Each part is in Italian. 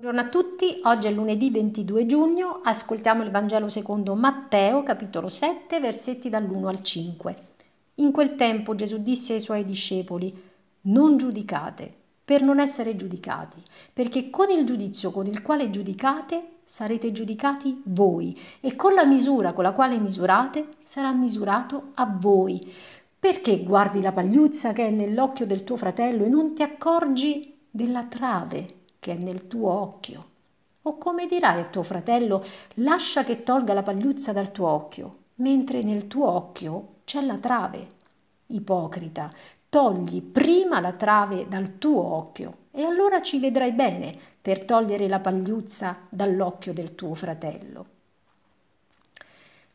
Buongiorno a tutti, oggi è lunedì 22 giugno, ascoltiamo il Vangelo secondo Matteo, capitolo 7, versetti dall'1 al 5. In quel tempo Gesù disse ai suoi discepoli, non giudicate, per non essere giudicati, perché con il giudizio con il quale giudicate sarete giudicati voi e con la misura con la quale misurate sarà misurato a voi. Perché guardi la pagliuzza che è nell'occhio del tuo fratello e non ti accorgi della trave che è nel tuo occhio. O come dirai a tuo fratello, lascia che tolga la pagliuzza dal tuo occhio, mentre nel tuo occhio c'è la trave. Ipocrita, togli prima la trave dal tuo occhio e allora ci vedrai bene per togliere la pagliuzza dall'occhio del tuo fratello.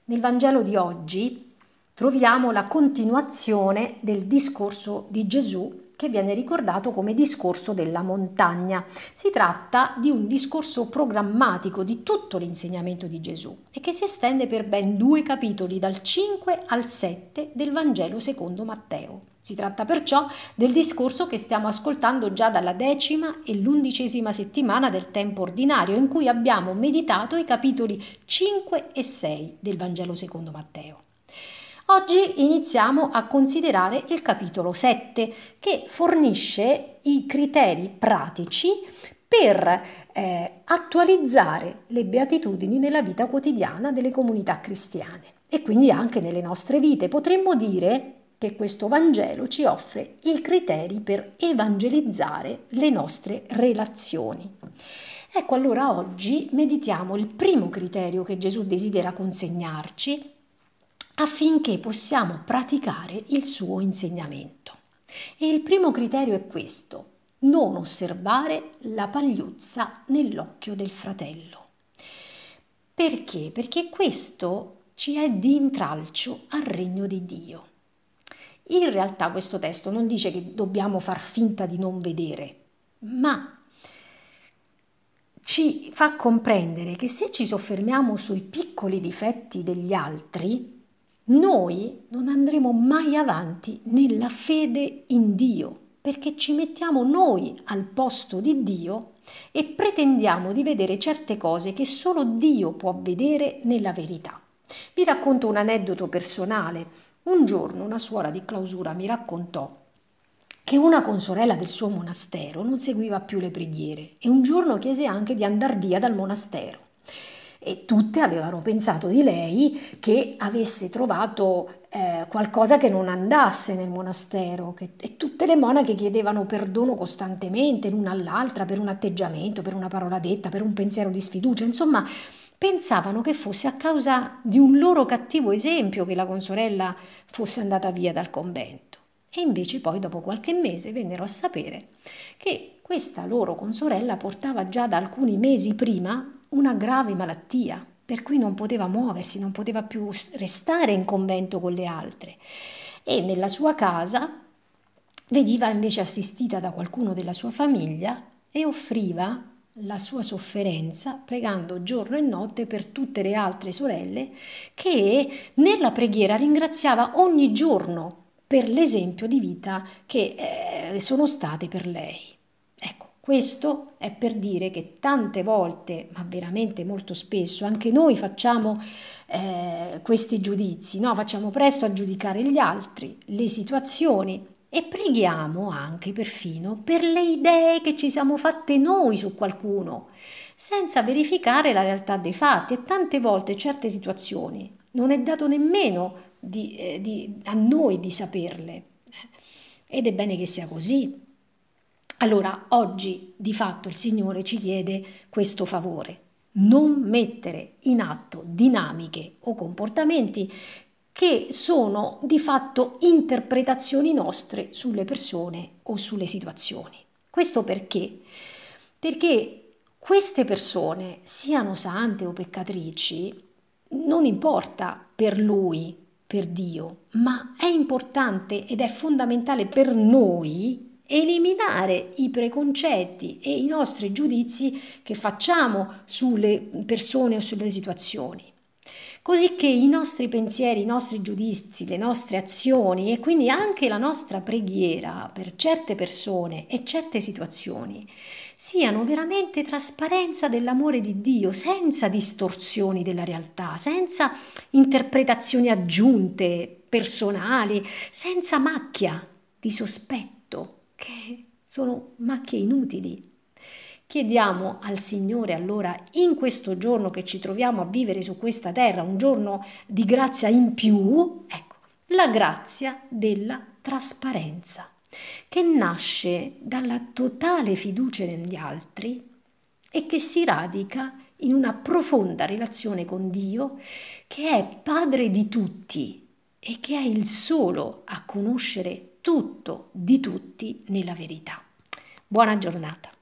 Nel Vangelo di oggi troviamo la continuazione del discorso di Gesù che viene ricordato come discorso della montagna. Si tratta di un discorso programmatico di tutto l'insegnamento di Gesù e che si estende per ben due capitoli, dal 5 al 7 del Vangelo secondo Matteo. Si tratta perciò del discorso che stiamo ascoltando già dalla decima e l'undicesima settimana del tempo ordinario, in cui abbiamo meditato i capitoli 5 e 6 del Vangelo secondo Matteo. Oggi iniziamo a considerare il capitolo 7 che fornisce i criteri pratici per eh, attualizzare le beatitudini nella vita quotidiana delle comunità cristiane e quindi anche nelle nostre vite. Potremmo dire che questo Vangelo ci offre i criteri per evangelizzare le nostre relazioni. Ecco allora oggi meditiamo il primo criterio che Gesù desidera consegnarci affinché possiamo praticare il suo insegnamento. E il primo criterio è questo, non osservare la pagliuzza nell'occhio del fratello. Perché? Perché questo ci è di intralcio al regno di Dio. In realtà questo testo non dice che dobbiamo far finta di non vedere, ma ci fa comprendere che se ci soffermiamo sui piccoli difetti degli altri, noi non andremo mai avanti nella fede in Dio, perché ci mettiamo noi al posto di Dio e pretendiamo di vedere certe cose che solo Dio può vedere nella verità. Vi racconto un aneddoto personale. Un giorno una suora di clausura mi raccontò che una consorella del suo monastero non seguiva più le preghiere e un giorno chiese anche di andar via dal monastero e tutte avevano pensato di lei che avesse trovato eh, qualcosa che non andasse nel monastero che, e tutte le monache chiedevano perdono costantemente l'una all'altra per un atteggiamento, per una parola detta, per un pensiero di sfiducia, insomma pensavano che fosse a causa di un loro cattivo esempio che la consorella fosse andata via dal convento. E invece poi dopo qualche mese vennero a sapere che questa loro consorella portava già da alcuni mesi prima una grave malattia, per cui non poteva muoversi, non poteva più restare in convento con le altre. E nella sua casa veniva invece assistita da qualcuno della sua famiglia e offriva la sua sofferenza pregando giorno e notte per tutte le altre sorelle che nella preghiera ringraziava ogni giorno per l'esempio di vita che eh, sono state per lei. Questo è per dire che tante volte, ma veramente molto spesso, anche noi facciamo eh, questi giudizi, no? facciamo presto a giudicare gli altri, le situazioni e preghiamo anche perfino per le idee che ci siamo fatte noi su qualcuno, senza verificare la realtà dei fatti e tante volte certe situazioni non è dato nemmeno di, eh, di, a noi di saperle. Ed è bene che sia così, allora oggi di fatto il Signore ci chiede questo favore, non mettere in atto dinamiche o comportamenti che sono di fatto interpretazioni nostre sulle persone o sulle situazioni. Questo perché? Perché queste persone, siano sante o peccatrici, non importa per lui, per Dio, ma è importante ed è fondamentale per noi eliminare i preconcetti e i nostri giudizi che facciamo sulle persone o sulle situazioni così che i nostri pensieri, i nostri giudizi, le nostre azioni e quindi anche la nostra preghiera per certe persone e certe situazioni siano veramente trasparenza dell'amore di Dio, senza distorsioni della realtà, senza interpretazioni aggiunte, personali, senza macchia di sospetto che sono macchie inutili. Chiediamo al Signore allora in questo giorno che ci troviamo a vivere su questa terra, un giorno di grazia in più, ecco, la grazia della trasparenza, che nasce dalla totale fiducia negli altri e che si radica in una profonda relazione con Dio che è padre di tutti e che è il solo a conoscere tutto di tutti nella verità. Buona giornata.